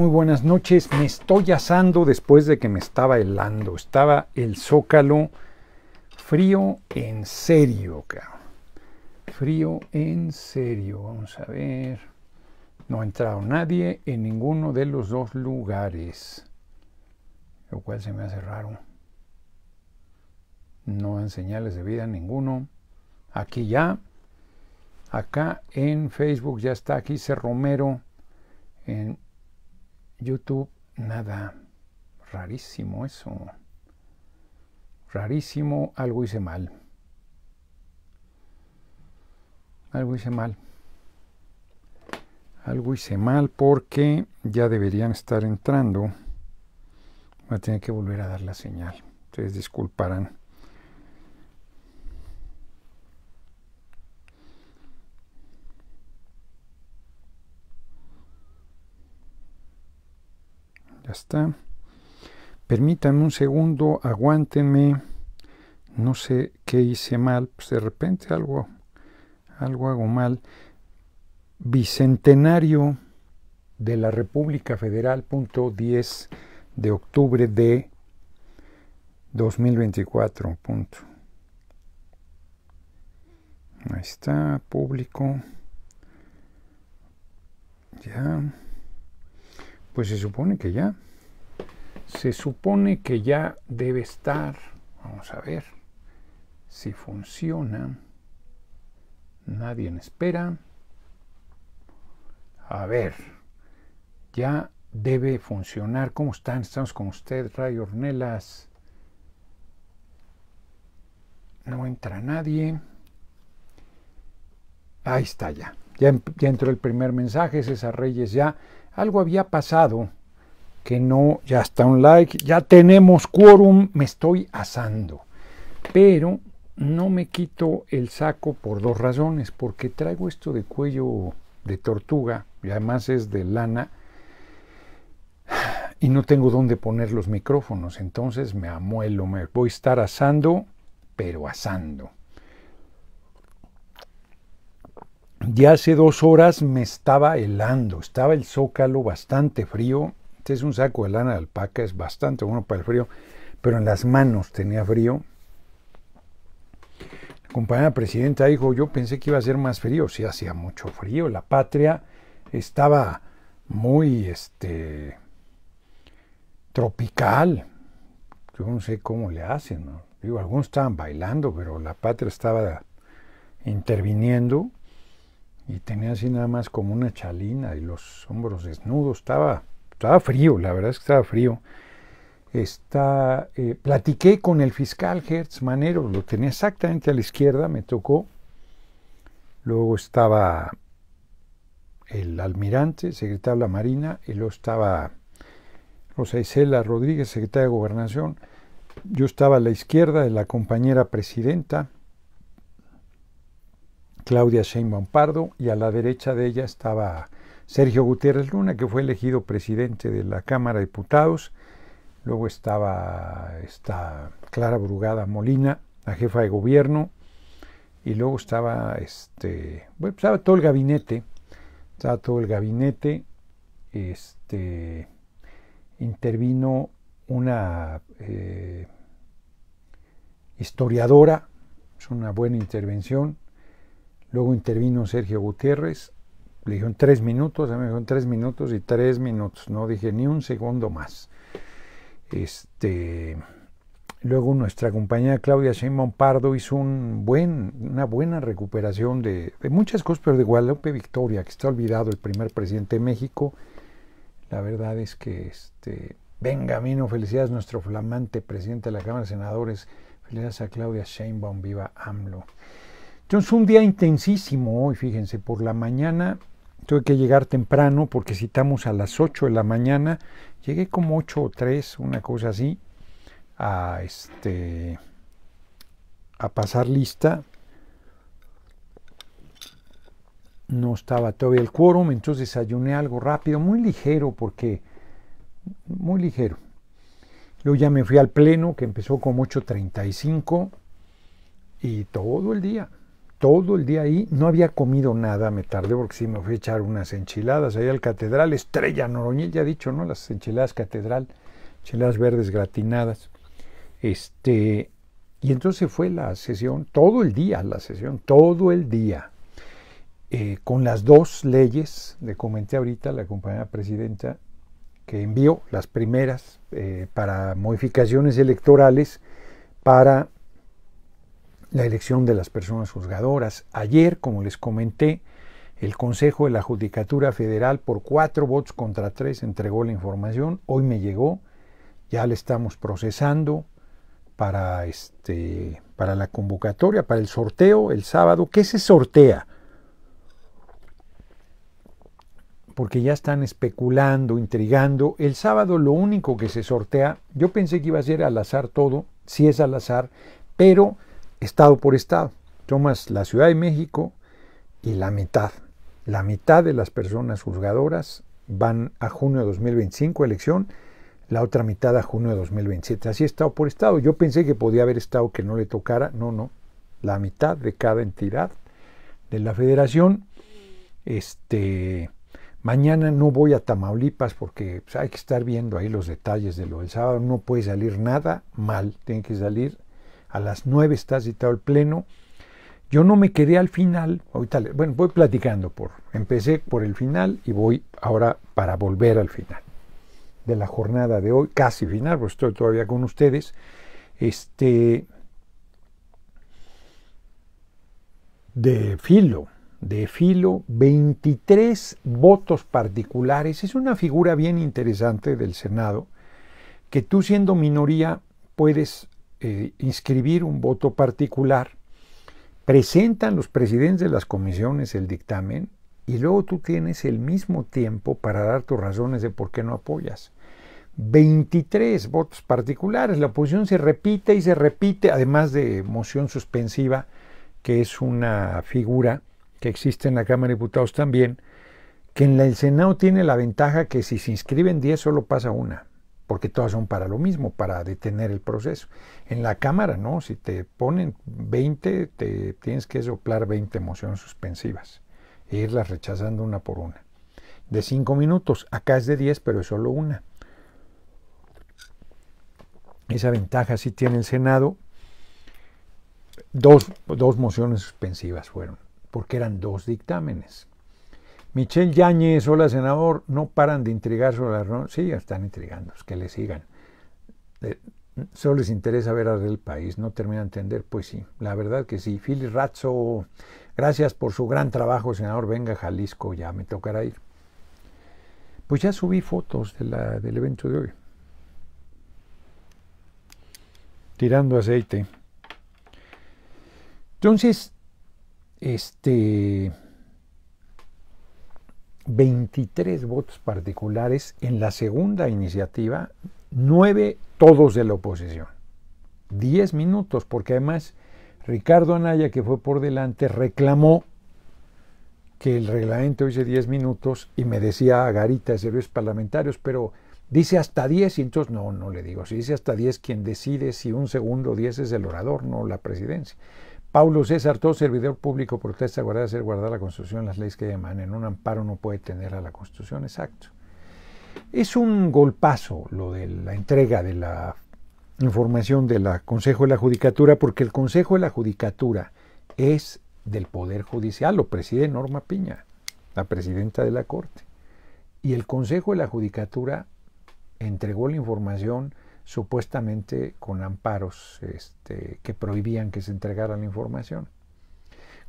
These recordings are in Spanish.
Muy buenas noches, me estoy asando después de que me estaba helando. Estaba el zócalo frío en serio, cabrón. Frío en serio, vamos a ver. No ha entrado nadie en ninguno de los dos lugares, lo cual se me hace raro. No dan señales de vida ninguno. Aquí ya. Acá en Facebook ya está Aquí se Romero. En YouTube, nada. Rarísimo eso. Rarísimo, algo hice mal. Algo hice mal. Algo hice mal porque ya deberían estar entrando. Voy a tener que volver a dar la señal. Ustedes disculparán. Ya está. Permítanme un segundo, aguántenme. No sé qué hice mal, pues de repente algo, algo hago mal. Bicentenario de la República Federal, punto 10 de octubre de 2024. Punto. Ahí está, público. Ya. Pues se supone que ya. Se supone que ya debe estar. Vamos a ver si funciona. Nadie en espera. A ver, ya debe funcionar. ¿Cómo están? Estamos con usted, Ray Ornelas. No entra nadie. Ahí está ya. Ya, em, entró el primer mensaje. César Reyes ya algo había pasado que no, ya está un like, ya tenemos quórum, me estoy asando. Pero no me quito el saco por dos razones, porque traigo esto de cuello de tortuga, y además es de lana, y no tengo dónde poner los micrófonos, entonces me amuelo, me voy a estar asando, pero asando. ya hace dos horas me estaba helando, estaba el zócalo bastante frío. Este es un saco de lana de alpaca, es bastante bueno para el frío, pero en las manos tenía frío. La compañera presidenta dijo, yo pensé que iba a ser más frío, sí hacía mucho frío, la patria estaba muy este, tropical. Yo no sé cómo le hacen, Digo, algunos estaban bailando, pero la patria estaba interviniendo y tenía así nada más como una chalina y los hombros desnudos. Estaba, estaba frío, la verdad es que estaba frío. Está, eh, platiqué con el fiscal Hertz Manero, lo tenía exactamente a la izquierda, me tocó. Luego estaba el almirante, secretario de la Marina, y luego estaba Rosa Isela Rodríguez, secretaria de Gobernación. Yo estaba a la izquierda de la compañera presidenta Claudia Sheinbaum Pardo y a la derecha de ella estaba Sergio Gutiérrez Luna, que fue elegido presidente de la Cámara de Diputados. Luego estaba esta Clara Brugada Molina, la jefa de gobierno. Y luego estaba este, todo el gabinete, estaba todo el gabinete. Este intervino una eh, historiadora, es una buena intervención, Luego intervino Sergio Gutiérrez, le dijeron tres minutos, a mí me dijeron tres minutos y tres minutos, no dije ni un segundo más. Este, luego nuestra compañera Claudia Sheinbaum Pardo hizo un buen, una buena recuperación de, muchas cosas, pero de Guadalupe Victoria, que está olvidado el primer presidente de México. La verdad es que este, vino, felicidades nuestro flamante presidente de la Cámara de Senadores, felicidades a Claudia Sheinbaum, viva AMLO. Entonces un día intensísimo hoy, fíjense, por la mañana tuve que llegar temprano porque citamos a las 8 de la mañana, llegué como 8 o 3, una cosa así, a, este, a pasar lista. No estaba todavía el quórum, entonces desayuné algo rápido, muy ligero porque, muy ligero. Luego ya me fui al pleno que empezó como 8.35 y todo el día, todo el día ahí, no había comido nada, me tardé porque sí me fui a echar unas enchiladas ahí al Catedral, Estrella Noroñil, ya he dicho, ¿no? Las enchiladas Catedral, enchiladas verdes gratinadas. Este, y entonces fue la sesión, todo el día la sesión, todo el día, eh, con las dos leyes, le comenté ahorita a la compañera presidenta que envió las primeras eh, para modificaciones electorales para la elección de las personas juzgadoras. Ayer, como les comenté, el Consejo de la Judicatura Federal por cuatro votos contra tres entregó la información. Hoy me llegó, ya la estamos procesando para, este, para la convocatoria, para el sorteo el sábado. ¿Qué se sortea? Porque ya están especulando, intrigando. El sábado lo único que se sortea, yo pensé que iba a ser al azar todo, si es al azar, pero estado por estado. Tomas la Ciudad de México y la mitad. La mitad de las personas juzgadoras van a junio de 2025, elección, la otra mitad a junio de 2027. Así estado por estado. Yo pensé que podía haber estado que no le tocara. No, no. La mitad de cada entidad de la federación. Este, mañana no voy a Tamaulipas porque pues, hay que estar viendo ahí los detalles de lo del sábado. No puede salir nada mal. Tiene que salir a las 9 está citado el pleno. Yo no me quedé al final, bueno, voy platicando por, empecé por el final y voy ahora para volver al final de la jornada de hoy, casi final, pues estoy todavía con ustedes. Este de filo, de filo, 23 votos particulares. Es una figura bien interesante del Senado que tú siendo minoría puedes eh, inscribir un voto particular, presentan los presidentes de las comisiones el dictamen y luego tú tienes el mismo tiempo para dar tus razones de por qué no apoyas. 23 votos particulares. La oposición se repite y se repite, además de moción suspensiva, que es una figura que existe en la Cámara de Diputados también, que en el Senado tiene la ventaja que si se inscriben 10 solo pasa una porque todas son para lo mismo, para detener el proceso. En la cámara, ¿no? Si te ponen 20, te tienes que soplar 20 mociones suspensivas e irlas rechazando una por una. De 5 minutos, acá es de 10, pero es solo una. Esa ventaja sí tiene el Senado. dos mociones suspensivas fueron, porque eran dos dictámenes. Michelle Yáñez, hola senador, no paran de intrigar sobre la reunión. Sí, están intrigando, es que le sigan. Eh, solo les interesa ver al país, no termina de entender. Pues sí, la verdad que sí. Fili Ratso, gracias por su gran trabajo, senador. Venga, Jalisco, ya me tocará ir. Pues ya subí fotos la, del evento de hoy. Tirando aceite. Entonces, este. 23 votos particulares en la segunda iniciativa, 9 todos de la oposición. 10 minutos, porque además Ricardo Anaya, que fue por delante, reclamó que el reglamento dice 10 minutos y me decía a ah, Garita de Servicios Parlamentarios, pero dice hasta 10 y entonces no, no le digo, si dice hasta 10 quien decide si un segundo 10 es el orador, no la presidencia. Paulo César, todo servidor público protesta guardar hacer guardar la Constitución, las leyes que En Un amparo no puede tener a la Constitución, exacto. Es un golpazo lo de la entrega de la información del Consejo de la Judicatura, porque el Consejo de la Judicatura es del Poder Judicial, lo preside Norma Piña, la presidenta de la Corte. Y el Consejo de la Judicatura entregó la información supuestamente con amparos este, que prohibían que se entregara la información.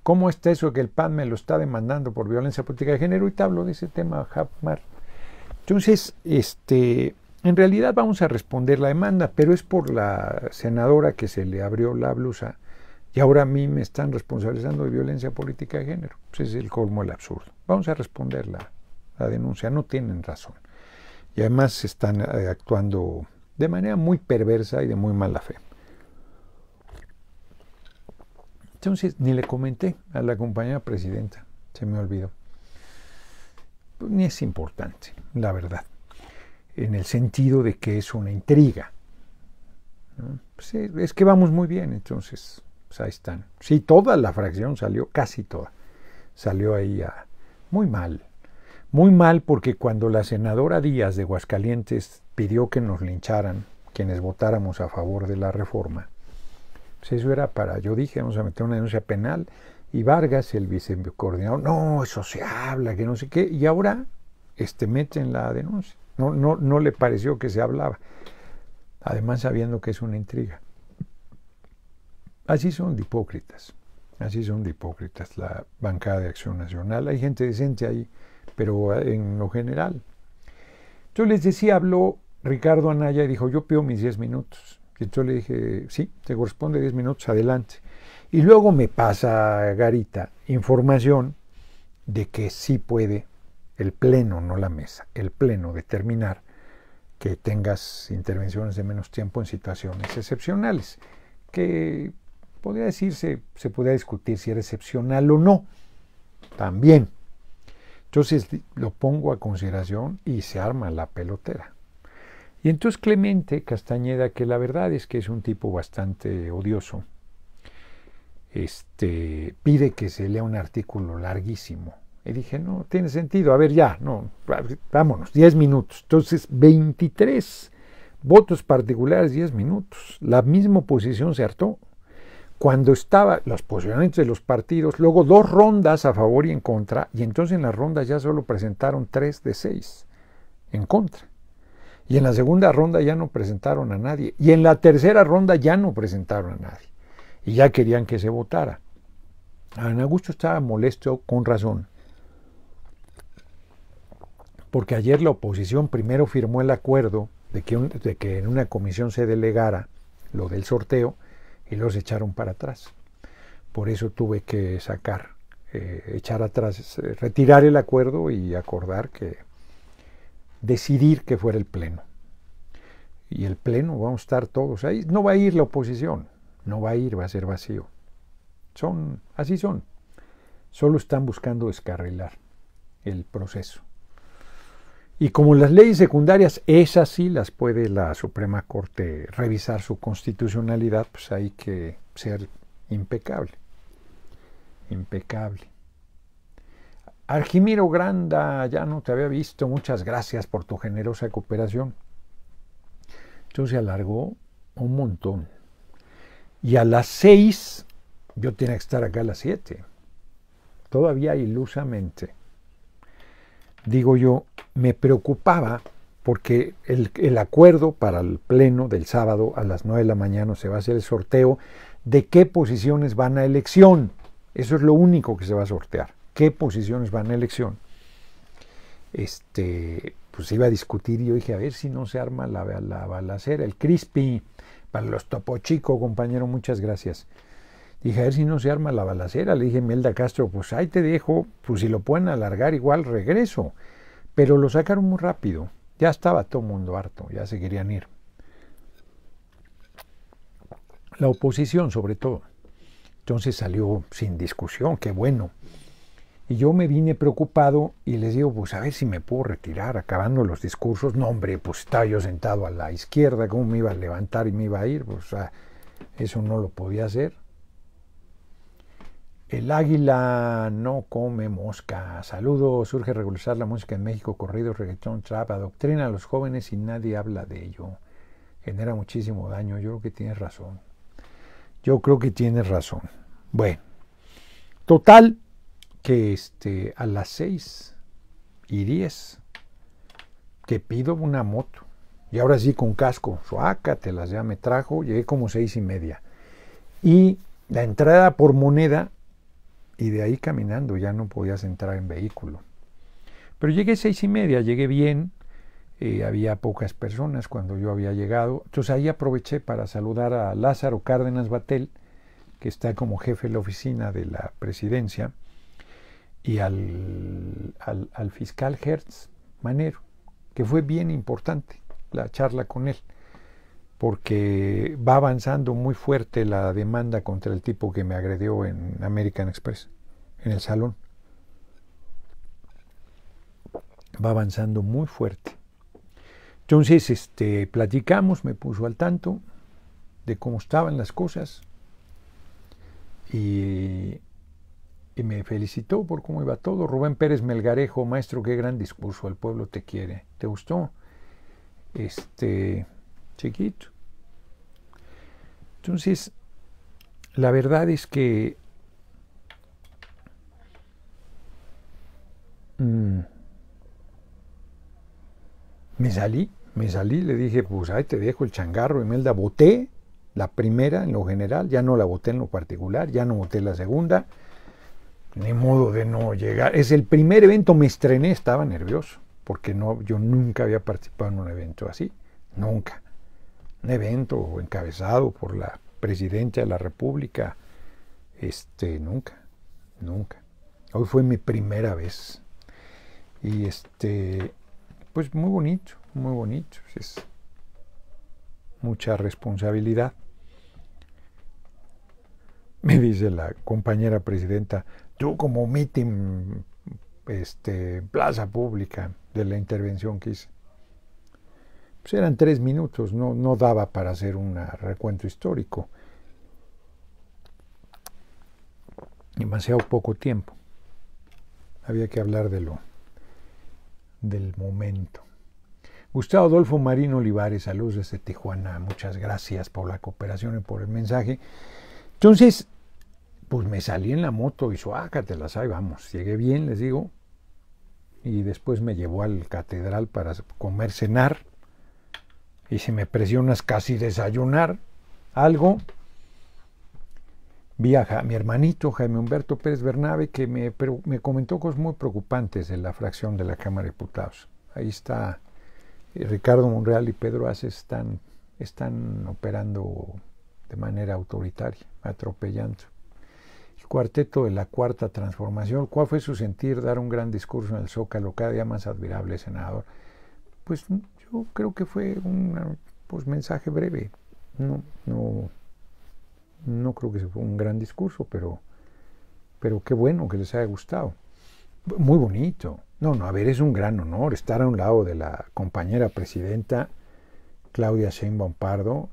¿Cómo está eso que el PAN me lo está demandando por violencia política de género? Y te hablo de ese tema, Hapmar. Entonces, este, en realidad vamos a responder la demanda, pero es por la senadora que se le abrió la blusa y ahora a mí me están responsabilizando de violencia política de género. Pues es el colmo el absurdo. Vamos a responder la, denuncia, no tienen razón. Y además están eh, actuando de manera muy perversa y de muy mala fe. Entonces, ni le comenté a la compañera presidenta, se me olvidó. Pues, ni es importante, la verdad, en el sentido de que es una intriga. Pues, es que vamos muy bien, entonces, pues, ahí están. Sí, toda la fracción salió, casi toda, salió ahí muy mal, muy mal porque cuando la senadora Díaz de Huascalientes pidió que nos lincharan quienes votáramos a favor de la reforma, pues eso era para, yo dije, vamos a meter una denuncia penal y Vargas, el vicecoordinador, no, eso se habla, que no sé qué, y ahora este, meten la denuncia. No, no, no le pareció que se hablaba, además sabiendo que es una intriga. Así son de hipócritas, así son de hipócritas la bancada de Acción Nacional. Hay gente decente ahí pero ah, en lo general. Yo les decía, habló Ricardo Anaya y dijo, yo pido mis 10 minutos. Y yo le dije, sí, te corresponde 10 minutos, adelante. Y luego me pasa Garita información de que sí puede el pleno, no la mesa, el pleno determinar que tengas intervenciones de menos tiempo en situaciones excepcionales, que podría decirse, se podría discutir si era excepcional o no, también, entonces lo pongo a consideración y se arma la pelotera. Y entonces Clemente Castañeda, que la verdad es que es un tipo bastante odioso, este, pide que se lea un artículo larguísimo. Y dije, no, tiene sentido, a ver ya, no, vámonos, 10 minutos. Entonces, 23 votos particulares, 10 minutos. La misma oposición se hartó cuando estaba los posicionamientos de los partidos, luego dos rondas a favor y en contra, y entonces en las rondas ya solo presentaron tres de seis en contra. Y en la segunda ronda ya no presentaron a nadie. Y en la tercera ronda ya no presentaron a nadie. Y ya querían que se votara. Ana Augusto estaba molesto con razón. Porque ayer la oposición primero firmó el acuerdo de que en una comisión se delegara lo del sorteo y los echaron para atrás. Por eso tuve que sacar, eh, echar atrás, eh, retirar el acuerdo y acordar que decidir que fuera el Pleno. Y el Pleno, vamos a estar todos ahí. No va a ir la oposición, no va a ir, va a ser vacío. Son, así son. Solo están buscando descarrilar el proceso. Y como las leyes secundarias, esas sí las puede la Suprema Corte revisar su constitucionalidad, pues hay que ser impecable. Impecable. Argimiro Granda, ya no te había visto, muchas gracias por tu generosa cooperación. Entonces se alargó un montón. Y a las seis, yo tenía que estar acá a las siete. Todavía ilusamente digo yo, me preocupaba porque el, acuerdo para el pleno del sábado a las 9 de la mañana se va a hacer el sorteo de qué posiciones van a elección. Eso es lo único que se va a sortear. ¿Qué posiciones van a elección? Este, pues iba a discutir y yo dije, a ver si no se arma la, la balacera, el crispy. Para los topo compañero, muchas gracias. Dije, a ver si no se arma la balacera. Le dije, Melda Castro, pues ahí te dejo, pues si lo pueden alargar igual regreso. Pero lo sacaron muy rápido. Ya estaba todo el mundo harto, ya se querían ir. La oposición sobre todo. Entonces salió sin discusión, qué bueno. Y yo me vine preocupado y les digo, pues a ver si me puedo retirar acabando los discursos. No, hombre, pues estaba yo sentado a la izquierda, ¿cómo me iba a levantar y me iba a ir? Pues eso no lo podía hacer. El águila no come mosca. Saludo, surge regularizar la música en México, corrido, reggaetón, trap, adoctrina a los jóvenes y nadie habla de ello. Genera muchísimo daño. Yo creo que tienes razón. Yo creo que tienes razón. Bueno, total que este, a las seis y diez te pido una moto. Y ahora sí con casco, te las ya me trajo, llegué como seis y media. Y la entrada por moneda y de ahí caminando ya no podías entrar en vehículo. Pero llegué seis y media, llegué bien, eh, había pocas personas cuando yo había llegado, entonces ahí aproveché para saludar a Lázaro Cárdenas Batel, que está como jefe de la oficina de la presidencia, y al, al fiscal Hertz Manero, que fue bien importante la charla con él porque va avanzando muy fuerte la demanda contra el tipo que me agredió en American Express, en el salón. Va avanzando muy fuerte. Entonces, este, platicamos, me puso al tanto de cómo estaban las cosas y, y me felicitó por cómo iba todo. Rubén Pérez Melgarejo, maestro, qué gran discurso, el pueblo te quiere. ¿Te gustó? Este, chiquito. Entonces, la verdad es que mm, me salí, me salí, le dije, pues ahí te dejo el changarro, y la boté, la primera en lo general, ya no la boté en lo particular, ya no boté la segunda, ni modo de no llegar. Es el primer evento, me estrené, estaba nervioso, porque no, yo nunca había participado en un evento así, nunca un evento encabezado por la presidenta de la República. Este, nunca, nunca. Hoy fue mi primera vez. Y este, pues muy bonito, muy bonito. Es mucha responsabilidad. Me dice la compañera presidenta, tú como meeting, este, plaza pública de la intervención que hice. Pues, eran tres minutos, no, no daba para hacer un recuento histórico. Demasiado poco tiempo. Había que hablar de lo del momento. Gustavo Adolfo Marino Olivares, saludos desde este Tijuana. Muchas gracias por la cooperación y por el mensaje. Entonces, pues me salí en la moto y ah, las hay vamos. Llegué bien, les digo. Y después me llevó al catedral para comer, cenar y si me presionas casi desayunar algo. Vi a mi hermanito Jaime Humberto Pérez Bernabe que me, comentó cosas muy preocupantes de la fracción de la Cámara de Diputados. Ahí está eh, Ricardo Monreal y Pedro Ace están, están operando de manera autoritaria, atropellando. El cuarteto de la cuarta transformación, ¿cuál fue su sentir? Dar un gran discurso en el Zócalo, cada día más admirable, senador. Pues creo que fue un pues, mensaje breve. No, no, no creo que fue un gran discurso, pero, pero qué bueno que les haya gustado. Muy bonito. No, no, a ver, es un gran honor estar a un lado de la compañera presidenta Claudia Sheinbaum Pardo,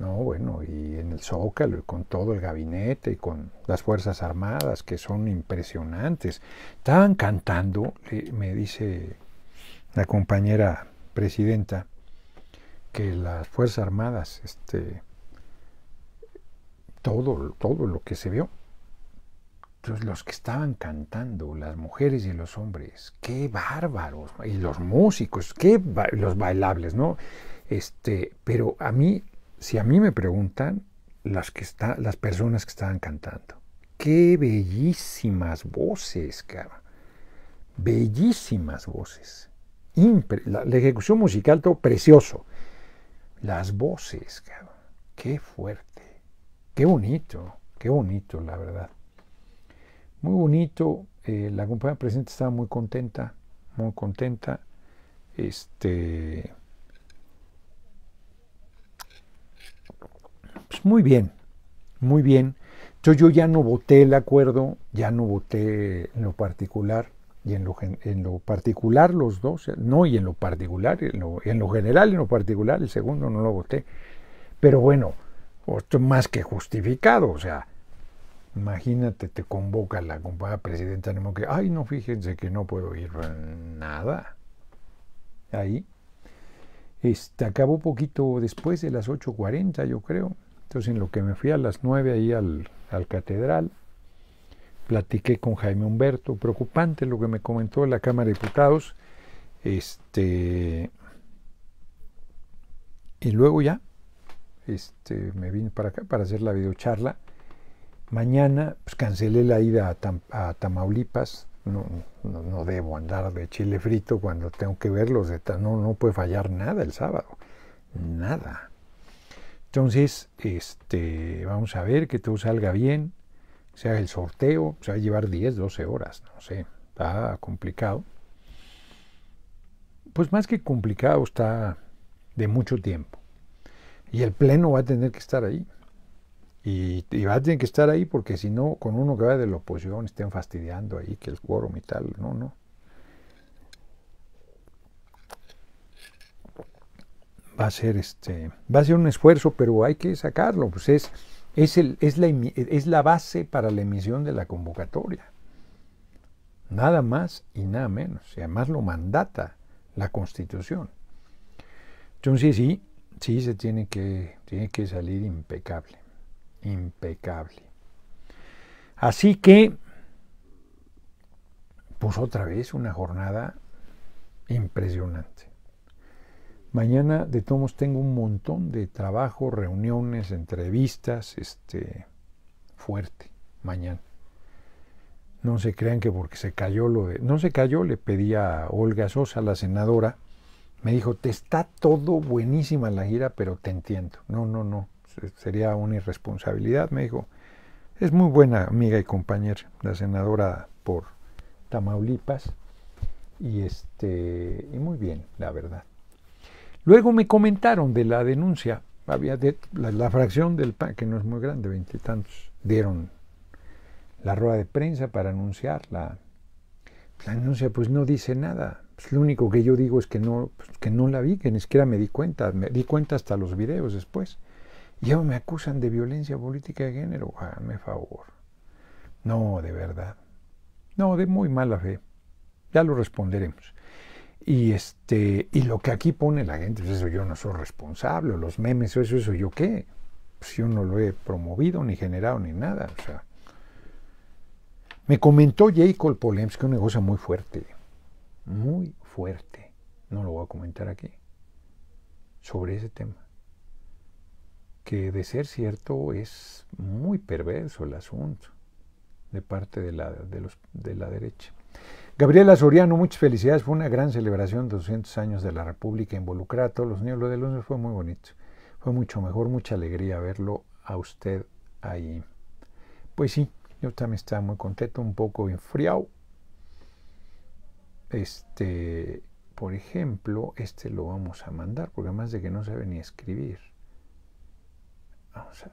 no, bueno, y en el Zócalo y con todo el gabinete y con las Fuerzas Armadas que son impresionantes. Estaban cantando, eh, me dice la compañera presidenta que las Fuerzas Armadas, este, todo, todo lo que se vio, entonces pues, los que estaban cantando, las mujeres y los hombres, qué bárbaros, y los músicos, qué los bailables, ¿no? Este, pero a mí, si a mí me preguntan, las, que las personas que estaban cantando, qué bellísimas voces, cara, bellísimas voces la, ejecución musical, todo precioso. Las voces, Qué fuerte. Qué bonito. Qué bonito, la verdad. Muy bonito. Eh, la compañía presente estaba muy contenta. Muy contenta. Este. Pues, muy bien. Muy bien. Entonces yo ya no voté el acuerdo, ya no voté en lo particular y en lo, particular los dos, eh, no y en lo particular, en lo, en lo general, en lo particular, el segundo no lo voté. Pero bueno, esto más que justificado, o sea, imagínate, te convoca la compañera presidenta Nemo que, ay, no, fíjense que no puedo ir nada. Ahí. Este, acabó poquito después de las 8.40, yo creo. Entonces, en lo que me fui a las 9 ahí al, al catedral, platiqué con Jaime Humberto, preocupante lo que me comentó en la Cámara de Diputados. Este, y luego ya este, me vine para acá para hacer la videocharla. Mañana pues, cancelé la ida a, Tamaulipas. No, no, no, debo andar de chile frito cuando tengo que verlos. No, no puede fallar nada el sábado. Nada. Entonces, este, vamos a ver que todo salga bien. O sea, el sorteo se va a llevar 10, 12 horas, no sé, está complicado. Pues más que complicado está de mucho tiempo. Y el Pleno va a tener que estar ahí. Y, va a tener que estar ahí porque si no, con uno que va de la oposición estén fastidiando ahí que el quórum y tal. No, no. Va a ser este. Va a ser un esfuerzo, pero hay que sacarlo. Pues es es, la, base para la emisión de la convocatoria. Nada más y nada menos. Y además lo mandata la Constitución. Entonces sí, sí se tiene que, tiene que salir impecable. Impecable. Así que, pues otra vez una jornada impresionante. Mañana de tomos tengo un montón de trabajo, reuniones, entrevistas, este fuerte mañana. No se crean que porque se cayó lo de. No se cayó, le pedí a Olga Sosa, la senadora. Me dijo, te está todo buenísima la gira, pero te entiendo. No, no, no. Sería una irresponsabilidad, me dijo. Es muy buena amiga y compañera, la senadora por Tamaulipas. Y este. Y muy bien, la verdad. Luego me comentaron de la denuncia, había la, fracción del PAN, que no es muy grande, veintitantos, dieron la rueda de prensa para anunciarla, la, denuncia, pues no dice nada. Pues lo único que yo digo es que no, pues no la vi, que ni siquiera me di cuenta, me di cuenta hasta los videos después. ya me acusan de violencia política de género, háganme favor. No, de verdad. No, de muy mala fe. Ya lo responderemos. Y, este, y lo que aquí pone la gente, pues, eso yo no soy responsable, los memes, eso, eso, yo qué. Pues yo no lo he promovido, ni generado, ni nada. O sea. Me comentó Jacob que una cosa muy fuerte, muy fuerte. No lo voy a comentar aquí, sobre ese tema. Que de ser cierto es muy perverso el asunto de parte de la, de los, de la derecha. Gabriela Soriano, muchas felicidades. Fue una gran celebración, 200 años de la República, involucrada a todos los niños. Lo de lunes fue muy bonito. Fue mucho mejor, mucha alegría verlo a usted ahí. Pues sí, yo también estaba muy contento, un poco enfriado. Este, por ejemplo, este lo vamos a mandar, porque además de que no sabe ni escribir. Vamos a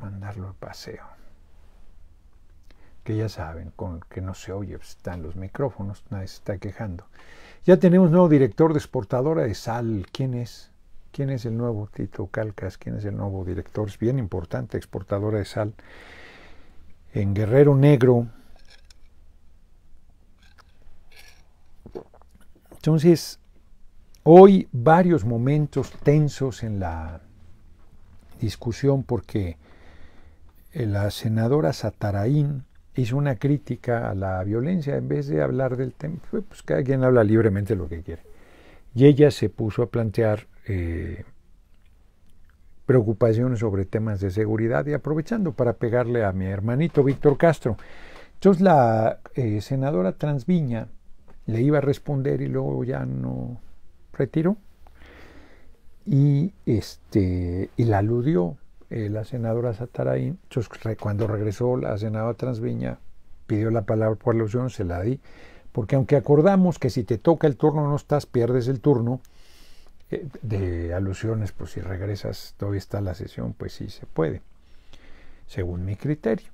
mandarlo al paseo que ya saben, con que no se oye, pues, están los micrófonos, nadie se está quejando. Ya tenemos nuevo director de exportadora de sal. ¿Quién es? ¿Quién es el nuevo Tito Calcas? ¿Quién es el nuevo director? Es bien importante, exportadora de sal. En Guerrero Negro. Entonces, hoy varios momentos tensos en la discusión porque la senadora Sataraín hizo una crítica a la violencia en vez de hablar del tema. Pues cada quien habla libremente lo que quiere. Y ella se puso a plantear eh, preocupaciones sobre temas de seguridad y aprovechando para pegarle a mi hermanito Víctor Castro. Entonces la eh, senadora Transviña le iba a responder y luego ya no retiró. Y, este, y la aludió eh, la senadora Sataraín. cuando regresó la senadora Transviña, pidió la palabra por alusión se la di. Porque aunque acordamos que si te toca el turno no estás, pierdes el turno, eh, de alusiones, pues si regresas, todavía está la sesión, pues sí se puede, según mi criterio.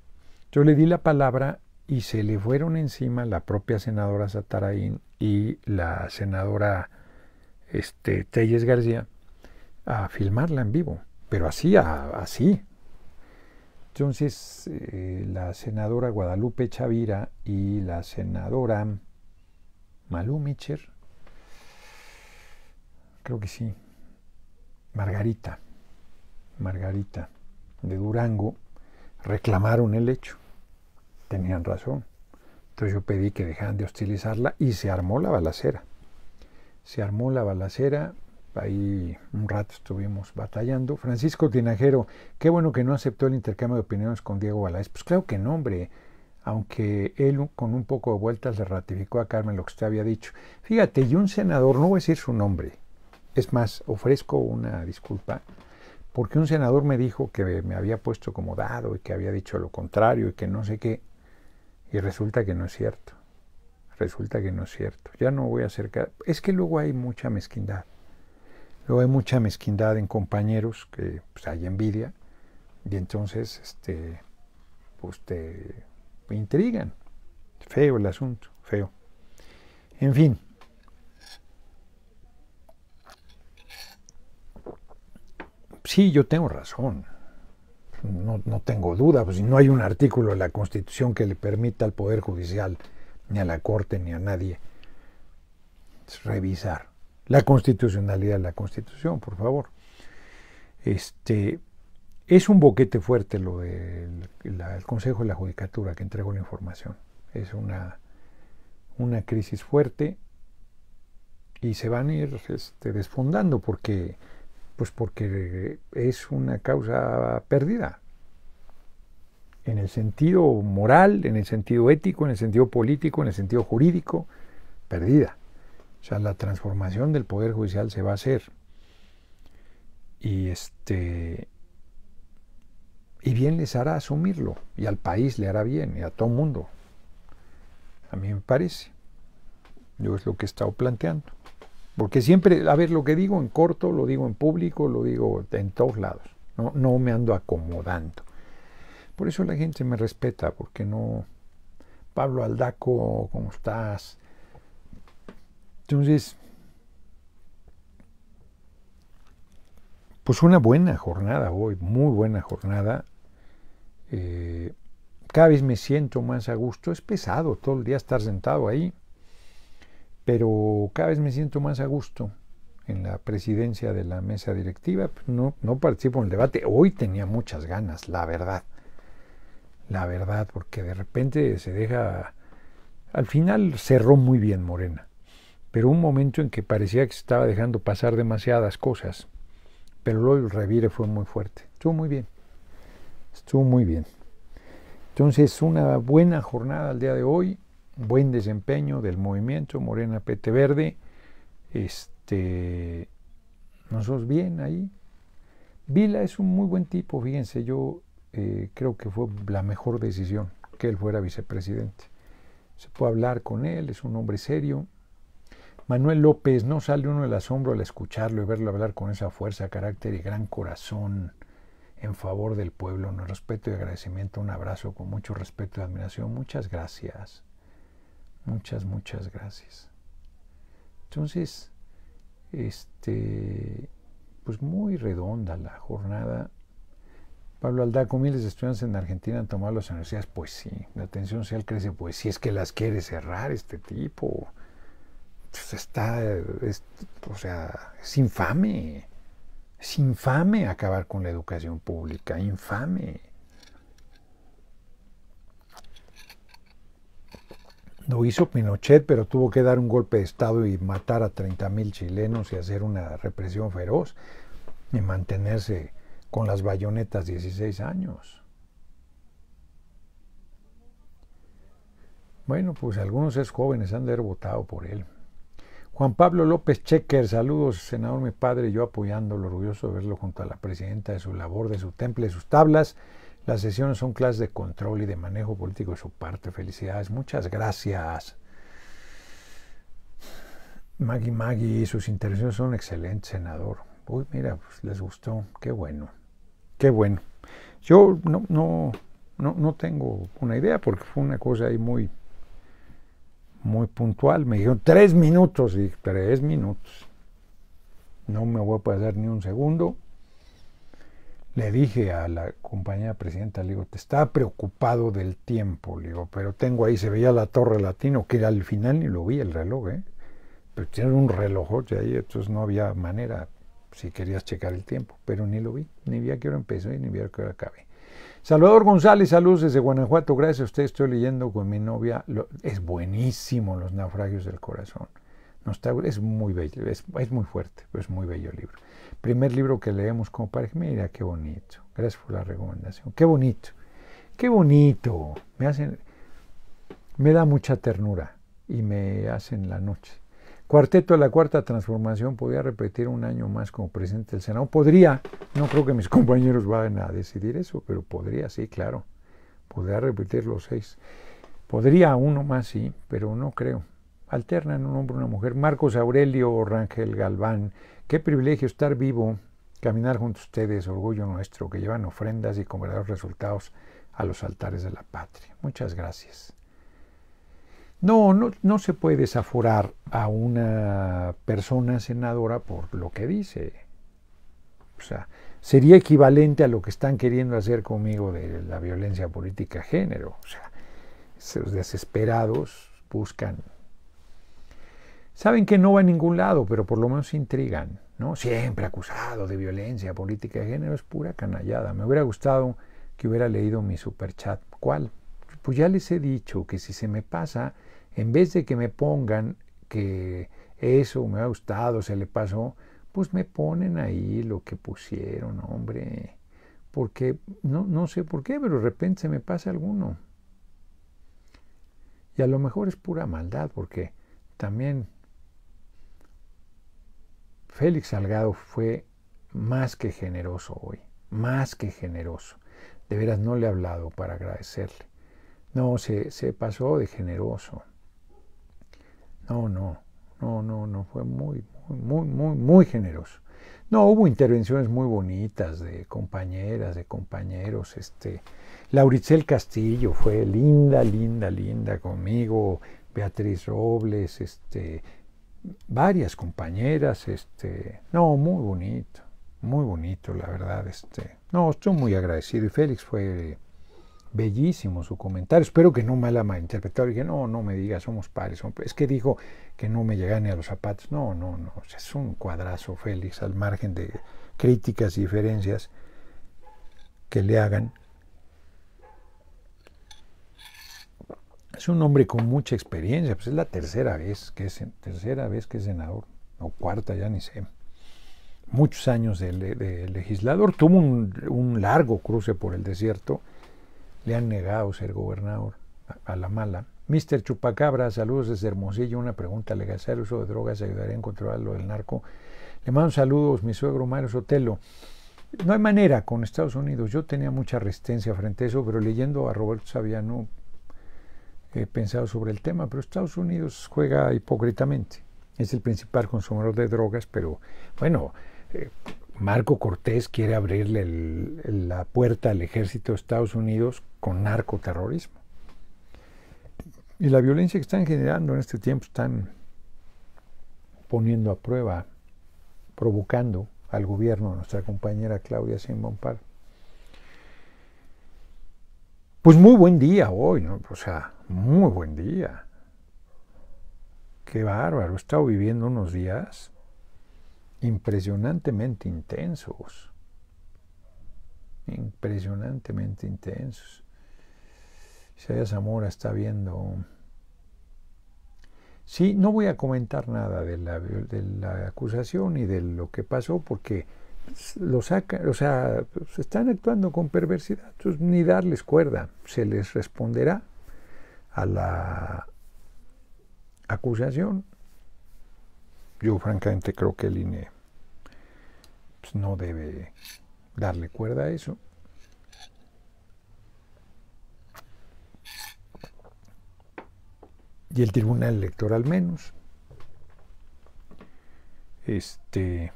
Yo le di la palabra y se le fueron encima la propia senadora Sataraín y la senadora este, Telles García a filmarla en vivo pero así, así. Entonces, eh, la senadora Guadalupe Chavira y la senadora Malú Micher, creo que sí, Margarita, Margarita de Durango, reclamaron el hecho. Tenían razón. Entonces yo pedí que dejaran de hostilizarla y se armó la balacera. Se armó la balacera, Ahí un rato estuvimos batallando. Francisco Tinajero, qué bueno que no aceptó el intercambio de opiniones con Diego Valaez. Pues claro que no, hombre. Aunque él con un poco de vueltas le ratificó a Carmen lo que usted había dicho. Fíjate, y un senador, no voy a decir su nombre. Es más, ofrezco una disculpa porque un senador me dijo que me había puesto como dado y que había dicho lo contrario y que no sé qué, y resulta que no es cierto. Resulta que no es cierto. Ya no voy a acercar. Es que luego hay mucha mezquindad. Luego hay mucha mezquindad en compañeros que pues, hay envidia y entonces este, pues te intrigan. Feo el asunto, feo. En fin. Sí, yo tengo razón. No, no tengo duda, pues no hay un artículo de la Constitución que le permita al Poder Judicial, ni a la Corte, ni a nadie, revisar la constitucionalidad de la Constitución, por favor. Este, es un boquete fuerte lo del el Consejo de la Judicatura que entregó la información. Es una, una crisis fuerte y se van a ir este, desfondando porque, pues porque es una causa perdida en el sentido moral, en el sentido ético, en el sentido político, en el sentido jurídico, perdida. O sea, la transformación del Poder Judicial se va a hacer. Y este. Y bien les hará asumirlo. Y al país le hará bien. Y a todo mundo. A mí me parece. Yo es lo que he estado planteando. Porque siempre, a ver, lo que digo en corto, lo digo en público, lo digo en todos lados. No, no me ando acomodando. Por eso la gente me respeta, porque no. Pablo Aldaco, ¿cómo estás? Entonces, pues una buena jornada hoy, muy buena jornada. Eh, cada vez me siento más a gusto. Es pesado todo el día estar sentado ahí, pero cada vez me siento más a gusto en la presidencia de la mesa directiva. No, no participo en el debate. Hoy tenía muchas ganas, la verdad. La verdad, porque de repente se deja... Al final cerró muy bien Morena pero un momento en que parecía que se estaba dejando pasar demasiadas cosas. Pero luego el revire fue muy fuerte. Estuvo muy bien. Estuvo muy bien. Entonces, una buena jornada al día de hoy, buen desempeño del movimiento Morena PT Verde. Este, nosotros bien ahí. Vila es un muy buen tipo, fíjense, yo eh, creo que fue la mejor decisión que él fuera vicepresidente. Se puede hablar con él, es un hombre serio, Manuel López, no sale uno del asombro al escucharlo y verlo hablar con esa fuerza, carácter y gran corazón en favor del pueblo. Un respeto y agradecimiento, un abrazo con mucho respeto y admiración. Muchas gracias. Muchas, muchas gracias. Entonces, este, pues muy redonda la jornada. Pablo Aldaco, miles de estudiantes en Argentina han tomado las universidades. Pues sí, la atención social crece, pues sí, es que las quiere cerrar este tipo. Pues, está, o sea, es infame. Es infame acabar con la educación pública, infame. Lo hizo Pinochet, pero tuvo que dar un golpe de Estado y matar a 30 mil chilenos y hacer una represión feroz y mantenerse con las bayonetas 16 años. Bueno, pues algunos es jóvenes han de haber votado por él. Juan Pablo López Checker, saludos, senador, mi padre, yo apoyándolo, orgulloso de verlo junto a la presidenta de su labor, de su temple, de sus tablas. Las sesiones son clases de control y de manejo político de su parte. Felicidades, muchas gracias. Maggie Maggie, sus intervenciones son excelentes, senador. Uy, mira, pues, les gustó, qué bueno, qué bueno. Yo no, no, no tengo una idea porque fue una cosa ahí muy muy puntual. Me dijeron tres minutos y tres minutos. No me voy a pasar ni un segundo. Le dije a la compañera presidenta, le digo, te estaba preocupado del tiempo, le digo, pero tengo ahí, se veía la torre latino, que era al final ni lo vi el reloj, ¿eh? pero tiene un reloj reloj ahí, entonces no había manera si querías checar el tiempo, pero ni lo vi, ni vi a qué hora empezó y ni vi a qué hora acabé. Salvador González, saludos desde Guanajuato. Gracias a usted, estoy leyendo con mi novia. es buenísimo Los Naufragios del Corazón. No está, es muy bello, es, muy fuerte, es muy bello el libro. Primer libro que leemos como pareja. Mira, qué bonito. Gracias por la recomendación. Qué bonito. Qué bonito. Me hacen, me da mucha ternura y me hacen la noche. Cuarteto de la Cuarta Transformación podría repetir un año más como presidente del Senado. Podría, no creo que mis compañeros vayan a decidir eso, pero podría, sí, claro. Podría repetir los seis. Podría uno más, sí, pero no creo. Alternan un hombre una mujer. Marcos Aurelio o Rangel Galván. Qué privilegio estar vivo, caminar junto a ustedes, orgullo nuestro, que llevan ofrendas y con verdaderos resultados a los altares de la patria. Muchas gracias. No, no, no se puede desaforar a una persona senadora por lo que dice. O sea, sería equivalente a lo que están queriendo hacer conmigo de la violencia política de género. O sea, esos desesperados buscan. Saben que no va a ningún lado, pero por lo menos intrigan, ¿no? Siempre acusado de violencia política de género es pura canallada. Me hubiera gustado que hubiera leído mi superchat. ¿Cuál? pues ya les he dicho que si se me pasa, en vez de que me pongan que eso me ha gustado, se le pasó, pues me ponen ahí lo que pusieron, hombre. Porque no, no sé por qué, pero de repente se me pasa alguno. Y a lo mejor es pura maldad, porque también Félix Salgado fue más que generoso hoy, más que generoso. De veras no le he hablado para agradecerle. No, se, se pasó de generoso. No, no, no, no, no, fue muy, muy, muy, muy generoso. No, hubo intervenciones muy bonitas de compañeras, de compañeros. Este, Lauricel Castillo fue linda, linda, linda conmigo. Beatriz Robles, este, varias compañeras, este, no, muy bonito, muy bonito, la verdad, este, no, estoy muy agradecido y Félix fue bellísimo su comentario. Espero que no me la y que no, no me diga, somos pares. Es que dijo que no me llegan ni a los zapatos. No, no, no. Es un cuadrazo, Félix, al margen de críticas y diferencias que le hagan. Es un hombre con mucha experiencia, pues es la tercera vez que es, tercera vez que senador, o cuarta, ya ni sé. Muchos años de, legislador, tuvo un largo cruce por el desierto, le han negado ser gobernador a, la mala. Mister Chupacabra, saludos desde Hermosillo. Una pregunta: ¿legalizar el uso de drogas ayudaría a controlar lo del narco? Le mando saludos, mi suegro Mario Sotelo. No hay manera con Estados Unidos. Yo tenía mucha resistencia frente a eso, pero leyendo a Roberto Saviano he pensado sobre el tema. Pero Estados Unidos juega hipócritamente. Es el principal consumidor de drogas, pero bueno, eh, Marco Cortés quiere abrirle la puerta al ejército de Estados Unidos con narcoterrorismo. Y la violencia que están generando en este tiempo están poniendo a prueba, provocando al gobierno nuestra compañera Claudia Pardo. Pues muy buen día hoy, ¿no? O sea, muy buen día. Qué bárbaro. He estado viviendo unos días impresionantemente intensos. Impresionantemente intensos. Isaias Zamora está viendo. Sí, no voy a comentar nada de la, de la acusación y de lo que pasó porque lo o sea, pues, están actuando con perversidad, ni darles cuerda, se les responderá a la acusación. Yo francamente creo que el INE pues, no debe darle cuerda a eso. Y el Tribunal Electoral menos. Este.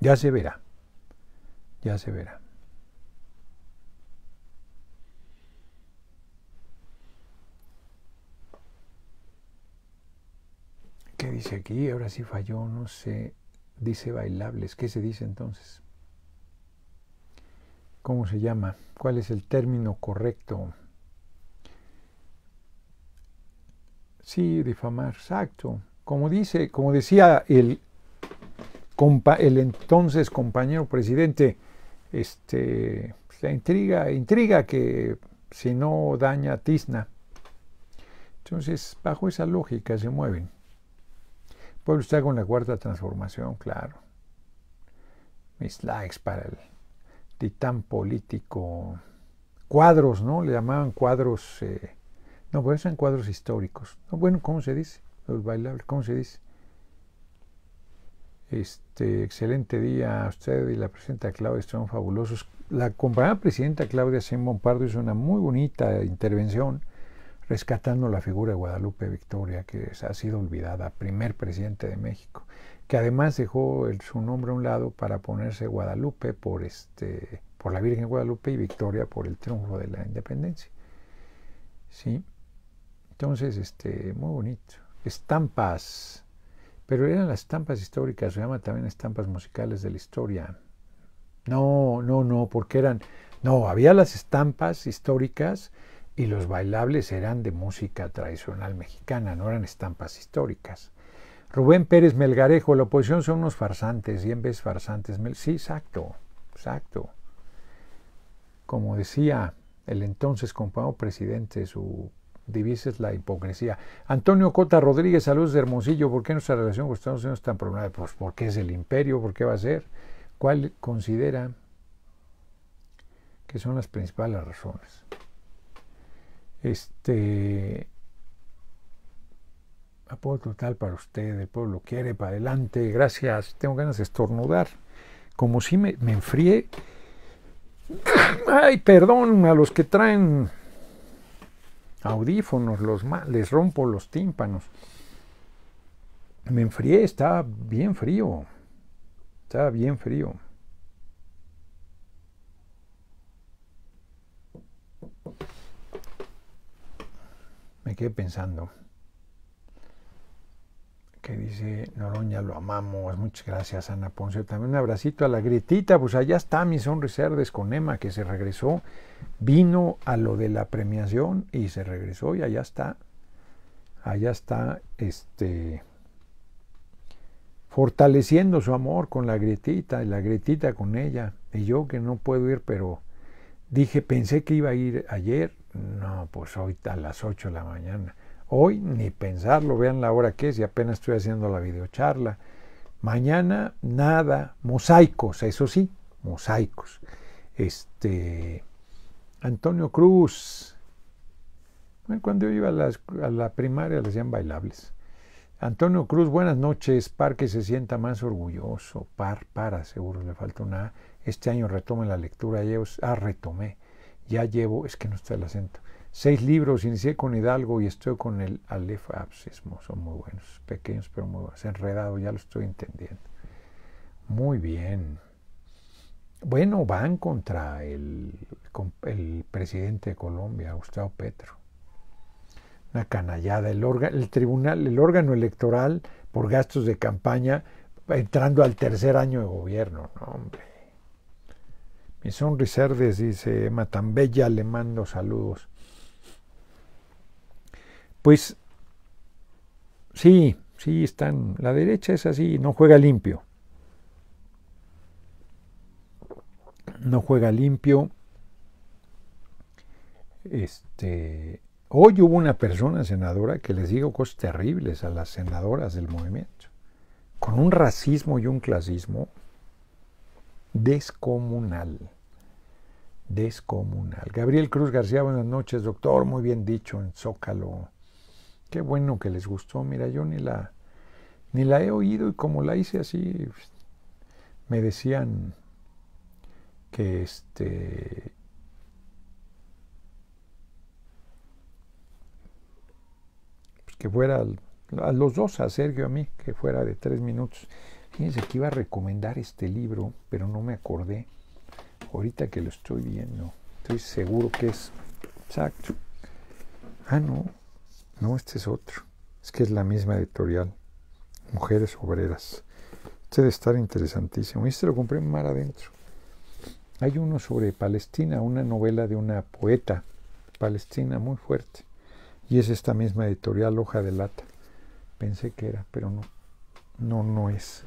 Ya se verá. Ya se verá. ¿Qué dice aquí? Ahora sí falló, no sé. Dice bailables. ¿Qué se dice entonces? ¿Cómo se llama? ¿Cuál es el término correcto? Sí, difamar, exacto. Como dice, como decía el, el entonces compañero presidente, este, pues, la intriga, intriga que si no daña Tisna Entonces, bajo esa lógica se mueven pueblo está con la cuarta transformación, claro. Mis likes para el titán político. Cuadros, ¿no? Le llamaban cuadros. Eh, no, pues eran cuadros históricos. No, bueno, ¿cómo se dice? Los bailables, ¿cómo se dice? Este, excelente día a usted y la presidenta Claudia son fabulosos. La compañera presidenta Claudia Simón Pardo hizo una muy bonita intervención rescatando la figura de Guadalupe Victoria, que ha sido olvidada, primer presidente de México, que además dejó su nombre a un lado para ponerse Guadalupe por, este, por la Virgen Guadalupe y Victoria por el triunfo de la independencia. ¿Sí? Entonces, este, muy bonito. Estampas, pero eran las estampas históricas, se llama también estampas musicales de la historia. No, no, no, porque eran, no, había las estampas históricas y los bailables eran de música tradicional mexicana, no eran estampas históricas. Rubén Pérez Melgarejo, la oposición son unos farsantes, y en vez farsantes. Sí, exacto, exacto. Como decía el entonces compañero presidente, su divisa es la hipocresía. Antonio Cota Rodríguez, saludos de Hermosillo, ¿por qué nuestra relación con Estados Unidos es tan problemática? Pues porque es el imperio, ¿por qué va a ser? ¿Cuál considera que son las principales razones? Este apoyo total para ustedes, el pueblo quiere, para adelante, gracias, tengo ganas de estornudar. Como si me, me enfríe. Ay, perdón a los que traen audífonos, los les rompo los tímpanos. Me enfríe, estaba bien frío. Estaba bien frío me quedé pensando que dice Noroña, lo amamos, muchas gracias Ana Ponce. También un abracito a la Gretita, pues allá está mi sonriserdes con Emma, que se regresó, vino a lo de la premiación y se regresó y allá está, allá está, este, fortaleciendo su amor con la Gretita y la Gretita con ella. Y yo que no puedo ir, pero dije, pensé que iba a ir ayer, no, pues hoy a las 8 de la mañana. Hoy ni pensarlo, vean la hora que es y apenas estoy haciendo la videocharla. Mañana nada, mosaicos, eso sí, mosaicos. Este Antonio Cruz. cuando yo iba a, la primaria le decían bailables. Antonio Cruz, buenas noches. par que se sienta más orgulloso. Par, para, seguro le falta una. Este año retome la lectura. Ah, retomé. Ya llevo, es que no está el acento. Seis libros, inicié con Hidalgo y estoy con el Aleph Absismo. Ah, pues son muy buenos, pequeños pero muy buenos. Enredado, ya lo estoy entendiendo. Muy bien. Bueno, van contra el, presidente de Colombia, Gustavo Petro. Una canallada. El, el tribunal, el órgano electoral por gastos de campaña entrando al tercer año de gobierno. No, hombre son Riserdes dice, Emma, le mando saludos. Pues sí, sí están, la derecha es así, no juega limpio. No juega limpio. Este, hoy hubo una persona senadora que les digo cosas terribles a las senadoras del movimiento, con un racismo y un clasismo descomunal descomunal. Gabriel Cruz García, buenas noches, doctor. Muy bien dicho en Zócalo. Qué bueno que les gustó. Mira, yo ni la, ni la he oído y como la hice así, me decían que este... Pues, que fuera a los dos, a Sergio a mí, que fuera de tres minutos. Fíjense que iba a recomendar este libro, pero no me acordé ahorita que lo estoy viendo, estoy seguro que es exacto. Ah, no, no, este es otro. Es que es la misma editorial. Mujeres Obreras. Este debe estar interesantísimo. Y este lo compré en Mar Adentro. Hay uno sobre Palestina, una novela de una poeta palestina muy fuerte. Y es esta misma editorial, Hoja de Lata. Pensé que era, pero no. No, no es.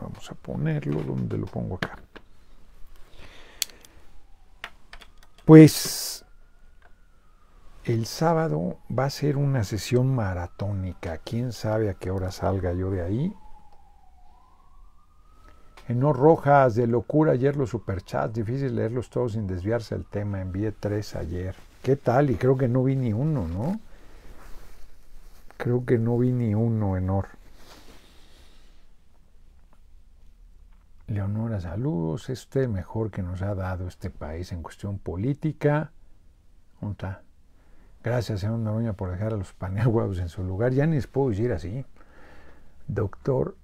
Vamos a ponerlo donde lo pongo acá. Pues el sábado va a ser una sesión maratónica. ¿Quién sabe a qué hora salga yo de ahí? En rojas de locura ayer los superchats, difícil leerlos todos sin desviarse del tema. Envié tres ayer. ¿Qué tal? Y creo que no vi ni uno, ¿no? Creo que no vi ni uno, Enor. Leonora, saludos. Este mejor que nos ha dado este país en cuestión política. Gracias, señor Noroña, por dejar a los paneaguados en su lugar. Ya ni les puedo decir así. Doctor,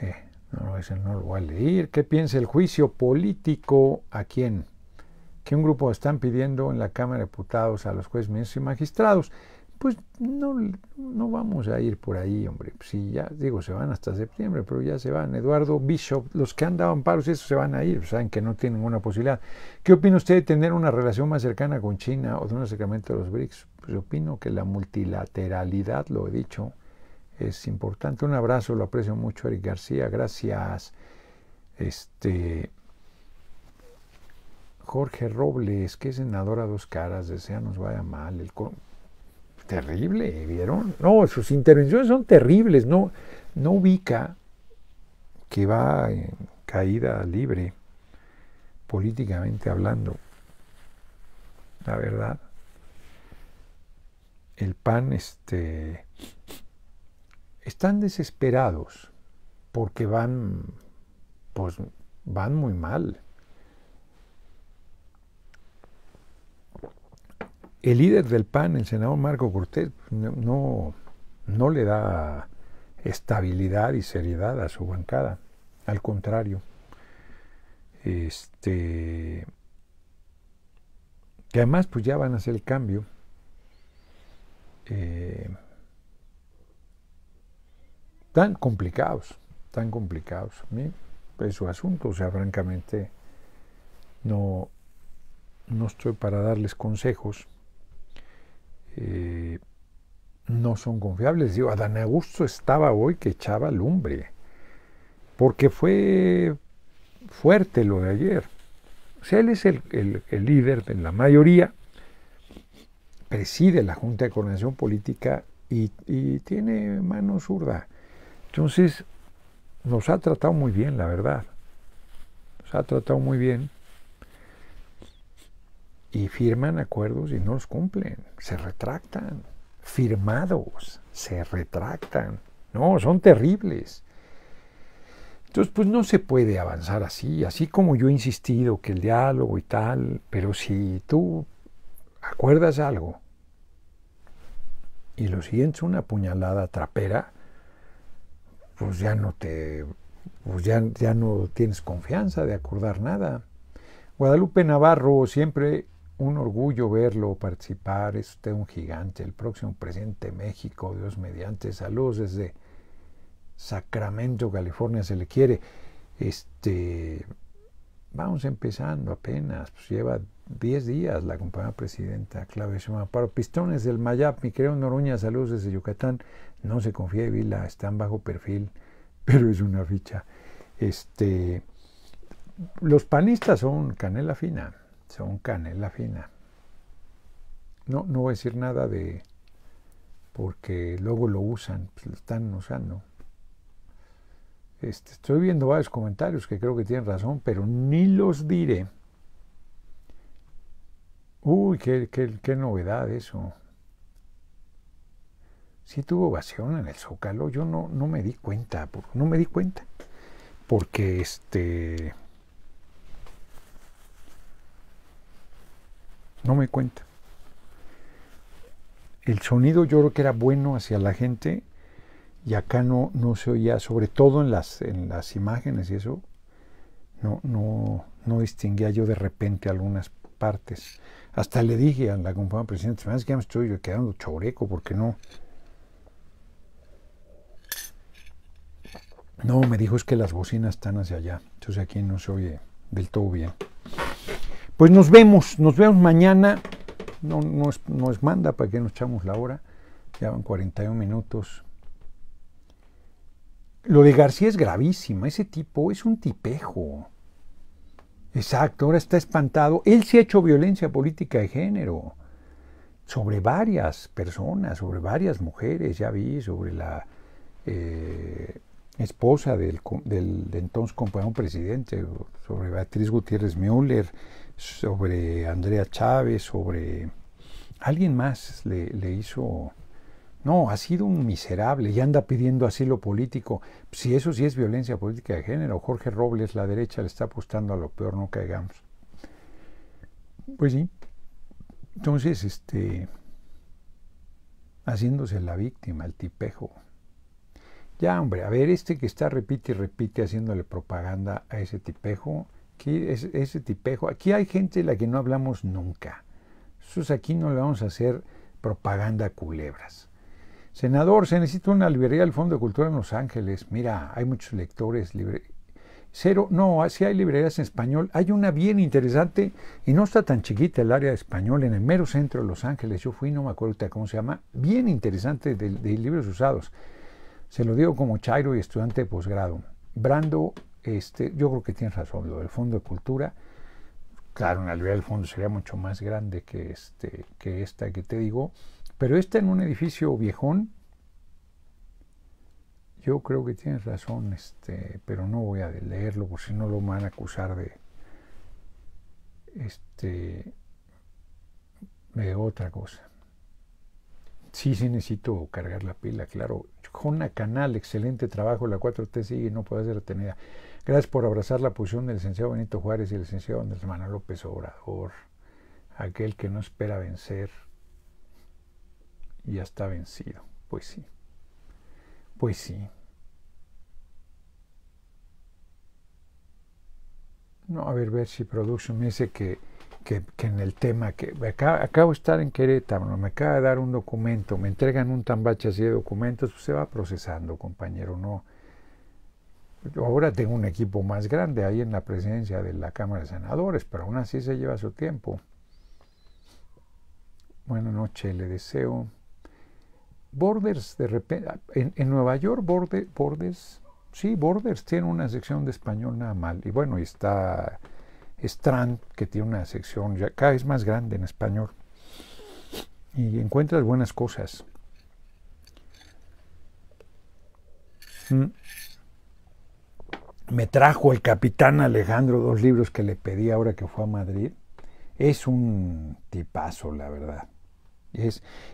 eh, no, no lo voy a leer. ¿Qué piensa el juicio político a quién? Que un grupo están pidiendo en la Cámara de Diputados a los jueces, ministros y magistrados pues no, no vamos a ir por ahí, hombre. Si ya, digo, se van hasta septiembre, pero ya se van. Eduardo Bishop, los que han dado amparos, eso, se van a ir, saben que no tienen ninguna posibilidad. ¿Qué opina usted de tener una relación más cercana con China o de un acercamiento a los BRICS? Pues opino que la multilateralidad, lo he dicho, es importante. Un abrazo, lo aprecio mucho, Eric García, gracias. Este. Jorge Robles, que es senador a dos caras, desea nos vaya mal. El, terrible, ¿vieron? No, sus intervenciones son terribles, no, no ubica que va en caída libre, políticamente hablando. La verdad. El PAN, este. Están desesperados porque van, pues, van muy mal. el líder del PAN, el senador Marco Cortés, no, le da estabilidad y seriedad a su bancada. Al contrario, este, que además pues ya van a hacer el cambio. Eh, tan complicados, tan complicados. A mí, pues, su asunto, o sea, francamente, no, no estoy para darles consejos eh, no son confiables. Digo, Adán Augusto estaba hoy que echaba lumbre, porque fue fuerte lo de ayer. O sea, él es el, líder de la mayoría, preside la Junta de Coordinación Política y, y tiene mano zurda. Entonces, nos ha tratado muy bien, la verdad. Nos ha tratado muy bien y firman acuerdos y no los cumplen, se retractan, firmados, se retractan, no, son terribles. Entonces, pues no se puede avanzar así, así como yo he insistido que el diálogo y tal, pero si tú acuerdas algo y lo siguiente una puñalada trapera, pues ya no te, pues ya, ya no tienes confianza de acordar nada. Guadalupe Navarro siempre un orgullo verlo participar, es usted un gigante, el próximo presidente de México, Dios mediante, saludos desde Sacramento, California, se le quiere. Este, vamos empezando apenas, pues lleva 10 días la compañera presidenta Claudia Schumann. Para Pistones del Mayap, mi querido Noruña, saludos desde Yucatán, no se confía Vila, están bajo perfil, pero es una ficha. Este, los panistas son canela fina, son canela fina. No, no voy a decir nada de porque luego lo usan, pues, lo están usando. Este, estoy viendo varios comentarios que creo que tienen razón, pero ni los diré. Uy, qué, qué, novedad eso. Sí tuvo ovación en el Zócalo, yo no, no me di cuenta, no me di cuenta, porque este no me cuenta. El sonido yo creo que era bueno hacia la gente y acá no, no se oía, sobre todo en las, en las imágenes y eso, no, no, distinguía yo de repente algunas partes. Hasta le dije a la compañera presidenta, me ah, que ya me estoy quedando porque no. No, me dijo es que las bocinas están hacia allá, entonces aquí no se oye del todo bien. Pues nos vemos, nos vemos mañana. No, nos es, manda para que nos echamos la hora. Ya van 41 minutos. Lo de García es gravísimo. Ese tipo es un tipejo. Exacto, ahora está espantado. Él sí ha hecho violencia política de género sobre varias personas, sobre varias mujeres, ya vi, sobre la eh, esposa del, del entonces compañero presidente, sobre Beatriz Gutiérrez Müller, sobre Andrea Chávez, sobre alguien más le, hizo... No, ha sido un miserable y anda pidiendo asilo político. Si eso sí es violencia política de género, Jorge Robles, la derecha, le está apostando a lo peor, no caigamos. Pues sí. Entonces, este, haciéndose la víctima, el tipejo. Ya, hombre, a ver, este que está repite y repite haciéndole propaganda a ese tipejo, Aquí ese tipejo. Aquí hay gente de la que no hablamos nunca. Entonces aquí no le vamos a hacer propaganda a culebras. Senador, se necesita una librería del Fondo de Cultura en Los Ángeles. Mira, hay muchos lectores. Libre... Cero, no, así hay librerías en español. Hay una bien interesante y no está tan chiquita el área de español en el mero centro de Los Ángeles. Yo fui, no me acuerdo cómo se llama, bien interesante de, de libros usados. Se lo digo como Chairo y estudiante de posgrado. Brando este, yo creo que tienes razón, lo del Fondo de Cultura. Claro, en realidad el fondo sería mucho más grande que, este, que esta que te digo, pero esta en un edificio viejón, yo creo que tienes razón, este, pero no voy a leerlo por si no lo van a acusar de este de otra cosa. Sí, sí necesito cargar la pila, claro. Jona Canal, excelente trabajo, la 4T sigue, no puede ser retenida. Gracias por abrazar la posición del licenciado Benito Juárez y el licenciado Andrés Manuel López Obrador, aquel que no espera vencer y ya está vencido. Pues sí, pues sí. No, a ver, ver si Production me dice que, en el tema que acabo de estar en Querétaro, me acaba de dar un documento, me entregan un tambache así de documentos, pues se va procesando, compañero, no yo ahora tengo un equipo más grande ahí en la presidencia de la Cámara de Senadores, pero aún así se lleva su tiempo. Buenas noches, le deseo. Borders, de repente, en, Nueva York, Borders, sí, Borders tiene una sección de español nada mal. Y bueno, está Strand, que tiene una sección ya cada vez más grande en español. Y encuentras buenas cosas. Mm me trajo el capitán Alejandro dos libros que le pedí ahora que fue a Madrid. Es un tipazo, la verdad.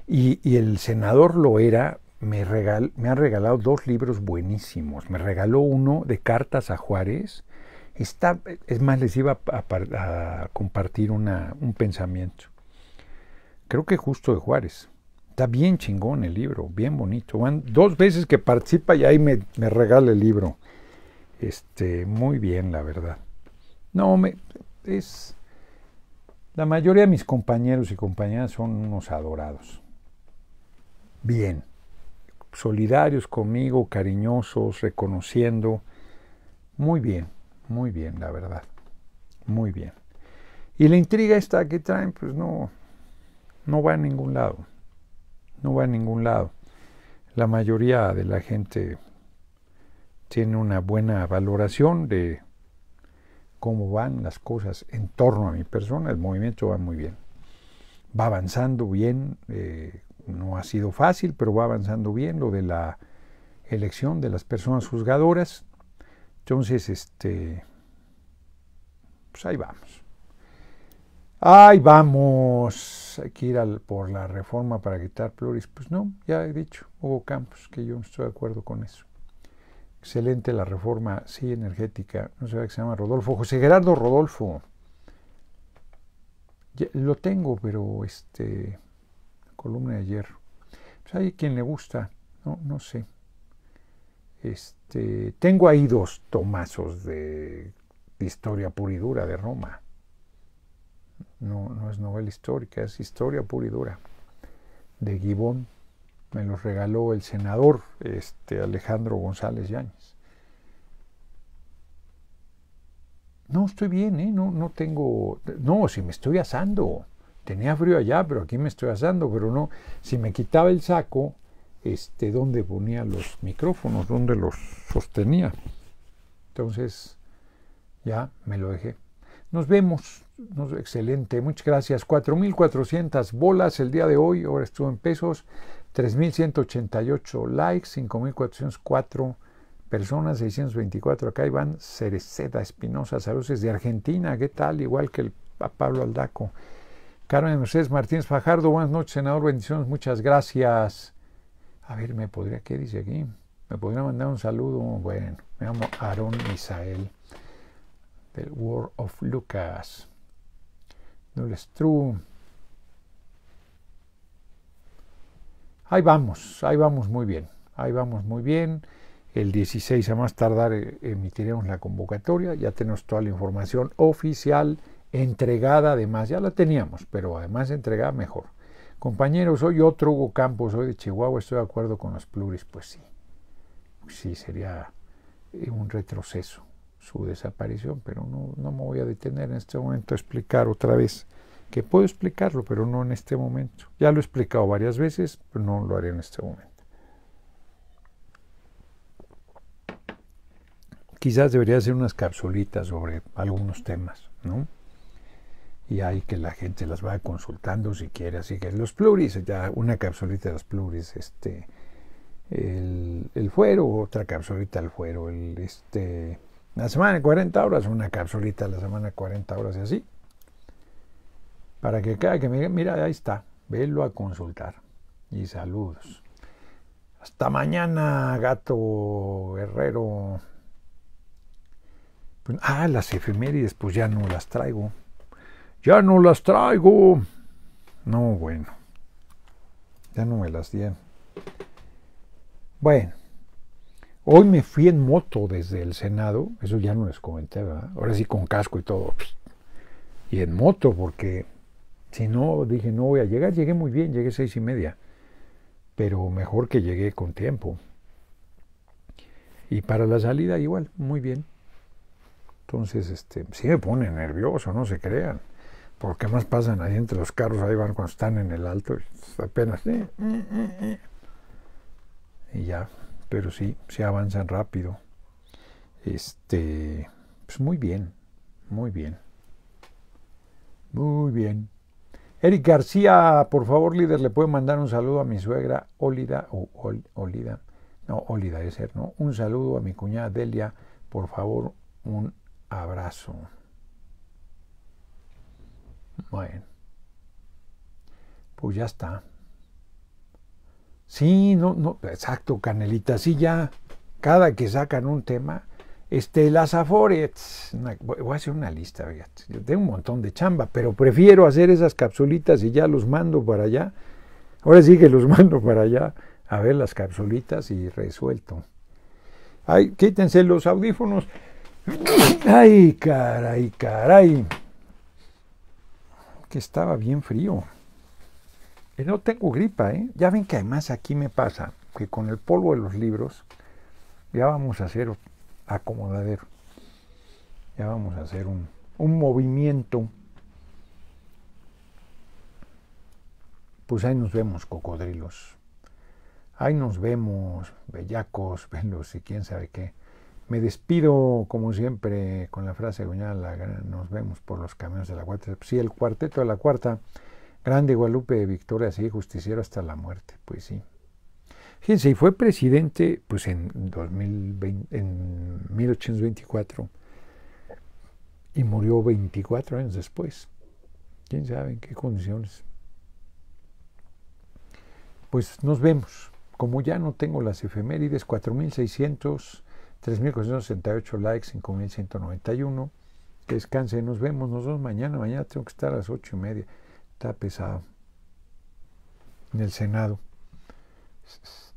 y, el senador Loera me, me ha regalado dos libros buenísimos. Me regaló uno de cartas a Juárez. Está, es más, les iba a, compartir un pensamiento. Creo que justo de Juárez. Está bien chingón el libro, bien bonito. Van dos veces que participa y ahí me regala el libro este, muy bien, la verdad. No, me, es... La mayoría de mis compañeros y compañeras son unos adorados. Bien, solidarios conmigo, cariñosos, reconociendo. Muy bien, muy bien, la verdad. Muy bien. Y la intriga esta que traen, pues no, no va a ningún lado. No va a ningún lado. La mayoría de la gente tiene una buena valoración de cómo van las cosas en torno a mi persona, el movimiento va muy bien. Va avanzando bien, eh, no ha sido fácil, pero va avanzando bien lo de la elección de las personas juzgadoras. Entonces, este, pues ahí vamos. Ahí vamos. Hay que ir por la reforma para quitar pluris. Pues no, ya he dicho, hubo campos que yo no estoy de acuerdo con eso excelente la reforma, sí, energética, no sé qué se llama Rodolfo, José Gerardo Rodolfo. lo tengo, pero este, columna de ayer. Pues hay quien le gusta, no, sé. Este, tengo ahí dos tomazos de, historia pura y dura de Roma. No, no es novela histórica, es historia pura y dura de Gibón me los regaló el senador este, Alejandro González Yáñez. No, estoy bien, ¿eh? no, no tengo. No, si me estoy asando. Tenía frío allá, pero aquí me estoy asando, pero no. Si me quitaba el saco, este, ¿dónde ponía los micrófonos? ¿Dónde los sostenía? Entonces, ya me lo dejé. Nos vemos. excelente. Muchas gracias. 4.400 bolas el día de hoy. Ahora estuvo en pesos. 3.188 likes, 5.404 personas, 624. Acá Iván Cereceda Espinosa, saludos de Argentina, ¿qué tal? Igual que el Pablo Aldaco. Carmen Mercedes Martínez Fajardo, buenas noches, senador, bendiciones, muchas gracias. A ver, ¿me podría, qué dice aquí? ¿Me podría mandar un saludo? Bueno, me llamo Aarón Misael, del War of Lucas. No es true. ahí vamos, ahí vamos muy bien, ahí vamos muy bien. El 16 a más tardar eh, emitiremos la convocatoria, ya tenemos toda la información oficial, entregada además, ya la teníamos, pero además entregada mejor. Compañeros, soy otro Hugo Campos, soy de Chihuahua, estoy de acuerdo con los pluris, pues sí, pues sí sería eh, un retroceso su desaparición, pero no, no me voy a detener en este momento a explicar otra vez que puedo explicarlo, pero no en este momento. Ya lo he explicado varias veces, pero no lo haré en este momento. Quizás debería hacer unas capsulitas sobre algunos temas, ¿no? Y hay que la gente las vaya consultando si quiere. Así que los pluris, ya una capsulita de los pluris, este, el, fuero, otra capsulita del fuero, este, la semana de 40 horas, una capsulita la semana de 40 horas y así para que cada que me mira, ahí está, velo a consultar. Y saludos. Hasta mañana, gato guerrero. Pues, ah, las efemérides, pues ya no las traigo. Ya no las traigo. No, bueno. Ya no me las dieron. Bueno. Hoy me fui en moto desde el Senado, eso ya no les comenté, ¿verdad? Ahora sí con casco y todo. Y en moto, porque si no, dije, no voy a llegar. Llegué muy bien, llegué seis y media. Pero mejor que llegué con tiempo. Y para la salida igual, muy bien. Entonces, este, sí me pone nervioso, no se crean. Porque más pasan ahí entre los carros, ahí van cuando están en el alto, apenas. Eh, eh, eh, y ya, pero sí, se avanzan rápido. Este, pues muy bien, muy bien. Muy bien. Eric García, por favor, líder, le puede mandar un saludo a mi suegra Olida, o Olida, no, Olida debe ser, ¿no? Un saludo a mi cuñada Delia, por favor, un abrazo. Bueno, pues ya está. Sí, no, no, exacto, Canelita, sí, ya, cada que sacan un tema, este, las Afores, voy a hacer una lista, fíjate. Yo tengo un montón de chamba, pero prefiero hacer esas capsulitas y ya los mando para allá. Ahora sí que los mando para allá a ver las capsulitas y resuelto. Ay, quítense los audífonos. Ay, caray, caray. Que estaba bien frío. Y eh, no tengo gripa, ¿eh? Ya ven que además aquí me pasa que con el polvo de los libros ya vamos a hacer acomodadero. Ya vamos a hacer un, un movimiento. Pues ahí nos vemos, cocodrilos. Ahí nos vemos, bellacos, velos y quién sabe qué. Me despido, como siempre, con la frase nos vemos por los caminos de la cuarta. si el cuarteto de la cuarta, grande Guadalupe, victoria, sí, justiciero hasta la muerte. Pues sí. Fíjense, y fue presidente pues en, 2020, en 1824 y murió 24 años después. ¿Quién sabe en qué condiciones? Pues nos vemos. Como ya no tengo las efemérides, 4.600, 3.468 likes, 5.191. Que descanse, nos vemos, nos vemos mañana. Mañana tengo que estar a las 8 y media. Está pesado. En el Senado.